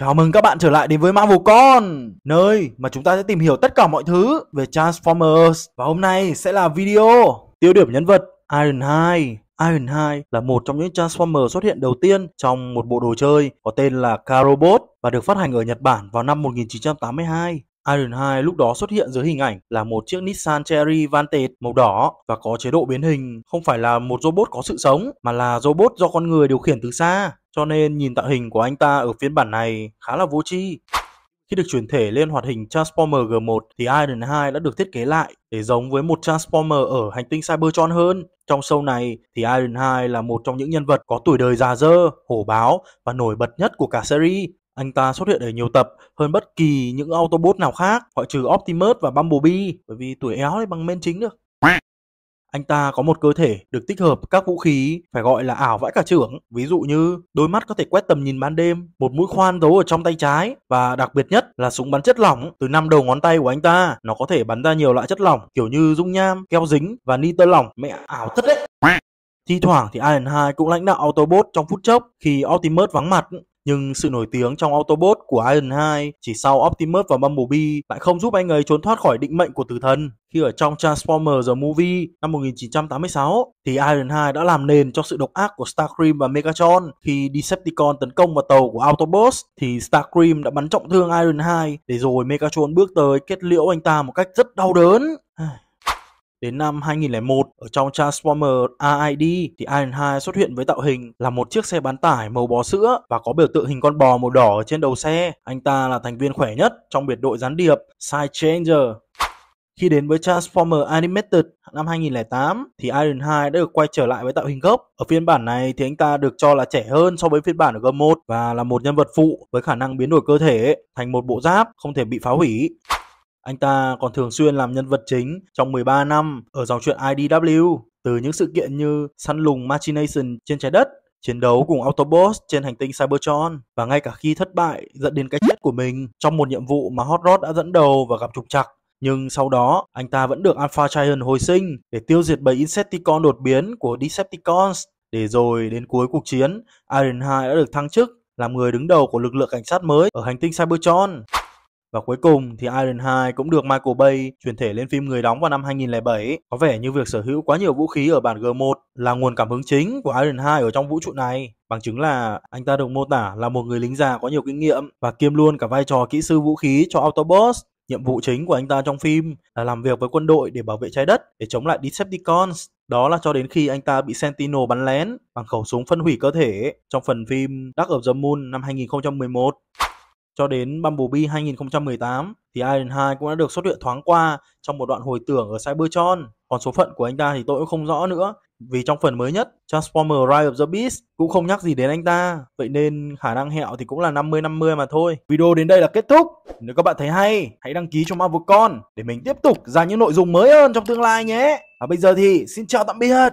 Chào mừng các bạn trở lại đến với Marvel Con, nơi mà chúng ta sẽ tìm hiểu tất cả mọi thứ về Transformers. Và hôm nay sẽ là video tiêu điểm nhân vật Iron 2. Iron 2 là một trong những Transformer xuất hiện đầu tiên trong một bộ đồ chơi có tên là Carobot và được phát hành ở Nhật Bản vào năm 1982. Iron 2 lúc đó xuất hiện dưới hình ảnh là một chiếc Nissan Cherry Vantage màu đỏ và có chế độ biến hình, không phải là một robot có sự sống mà là robot do con người điều khiển từ xa. Cho nên nhìn tạo hình của anh ta ở phiên bản này khá là vô tri. Khi được chuyển thể lên hoạt hình Transformer G1 thì Iron 2 đã được thiết kế lại để giống với một Transformer ở hành tinh Cybertron hơn. Trong show này thì Iron 2 là một trong những nhân vật có tuổi đời già dơ, hổ báo và nổi bật nhất của cả series anh ta xuất hiện ở nhiều tập hơn bất kỳ những Autobot nào khác, ngoại trừ Optimus và Bumblebee, bởi vì tuổi éo đấy bằng men chính được. Anh ta có một cơ thể được tích hợp các vũ khí phải gọi là ảo vãi cả trưởng, ví dụ như đôi mắt có thể quét tầm nhìn ban đêm, một mũi khoan giấu ở trong tay trái và đặc biệt nhất là súng bắn chất lỏng từ năm đầu ngón tay của anh ta, nó có thể bắn ra nhiều loại chất lỏng kiểu như dung nham, keo dính và nitơ lỏng, mẹ ảo thật đấy. Thi thoảng thì Iron 2 cũng lãnh đạo Autobot trong phút chốc khi Optimus vắng mặt nhưng sự nổi tiếng trong Autobot của Iron 2 chỉ sau Optimus và Bumblebee lại không giúp anh ấy trốn thoát khỏi định mệnh của tử thần. Khi ở trong Transformers The Movie năm 1986 thì Iron 2 đã làm nền cho sự độc ác của Starscream và Megatron. Khi Decepticon tấn công vào tàu của Autobots thì Starscream đã bắn trọng thương Iron 2 để rồi Megatron bước tới kết liễu anh ta một cách rất đau đớn. Đến năm 2001, ở trong Transformer AID thì Iron 2 xuất hiện với tạo hình là một chiếc xe bán tải màu bò sữa và có biểu tượng hình con bò màu đỏ ở trên đầu xe. Anh ta là thành viên khỏe nhất trong biệt đội gián điệp Sidechanger. Khi đến với Transformer Animated năm 2008 thì Iron 2 đã được quay trở lại với tạo hình gốc. Ở phiên bản này thì anh ta được cho là trẻ hơn so với phiên bản ở G1 và là một nhân vật phụ với khả năng biến đổi cơ thể thành một bộ giáp không thể bị phá hủy. Anh ta còn thường xuyên làm nhân vật chính trong 13 năm ở dòng truyện IDW, từ những sự kiện như săn lùng Machination trên trái đất, chiến đấu cùng Autobots trên hành tinh Cybertron và ngay cả khi thất bại dẫn đến cái chết của mình trong một nhiệm vụ mà Hot Rod đã dẫn đầu và gặp trục trặc. Nhưng sau đó, anh ta vẫn được Alpha Giant hồi sinh để tiêu diệt bầy Insecticon đột biến của Decepticons. Để rồi đến cuối cuộc chiến, Ironhide đã được thăng chức làm người đứng đầu của lực lượng cảnh sát mới ở hành tinh Cybertron. Và cuối cùng thì Iron 2 cũng được Michael Bay chuyển thể lên phim Người đóng vào năm 2007. Có vẻ như việc sở hữu quá nhiều vũ khí ở bản G1 là nguồn cảm hứng chính của Iron 2 ở trong vũ trụ này. Bằng chứng là anh ta được mô tả là một người lính già có nhiều kinh nghiệm và kiêm luôn cả vai trò kỹ sư vũ khí cho Autobots. Nhiệm vụ chính của anh ta trong phim là làm việc với quân đội để bảo vệ trái đất để chống lại Decepticons. Đó là cho đến khi anh ta bị Sentinel bắn lén bằng khẩu súng phân hủy cơ thể trong phần phim Dark of the Moon năm 2011. Cho đến Bumblebee 2018 thì Iron 2 cũng đã được xuất hiện thoáng qua trong một đoạn hồi tưởng ở Cybertron. Còn số phận của anh ta thì tôi cũng không rõ nữa vì trong phần mới nhất Transformer Rise of the Beast cũng không nhắc gì đến anh ta. Vậy nên khả năng hẹo thì cũng là 50-50 mà thôi. Video đến đây là kết thúc. Nếu các bạn thấy hay, hãy đăng ký cho Marvelcon để mình tiếp tục ra những nội dung mới hơn trong tương lai nhé. Và bây giờ thì xin chào tạm biệt.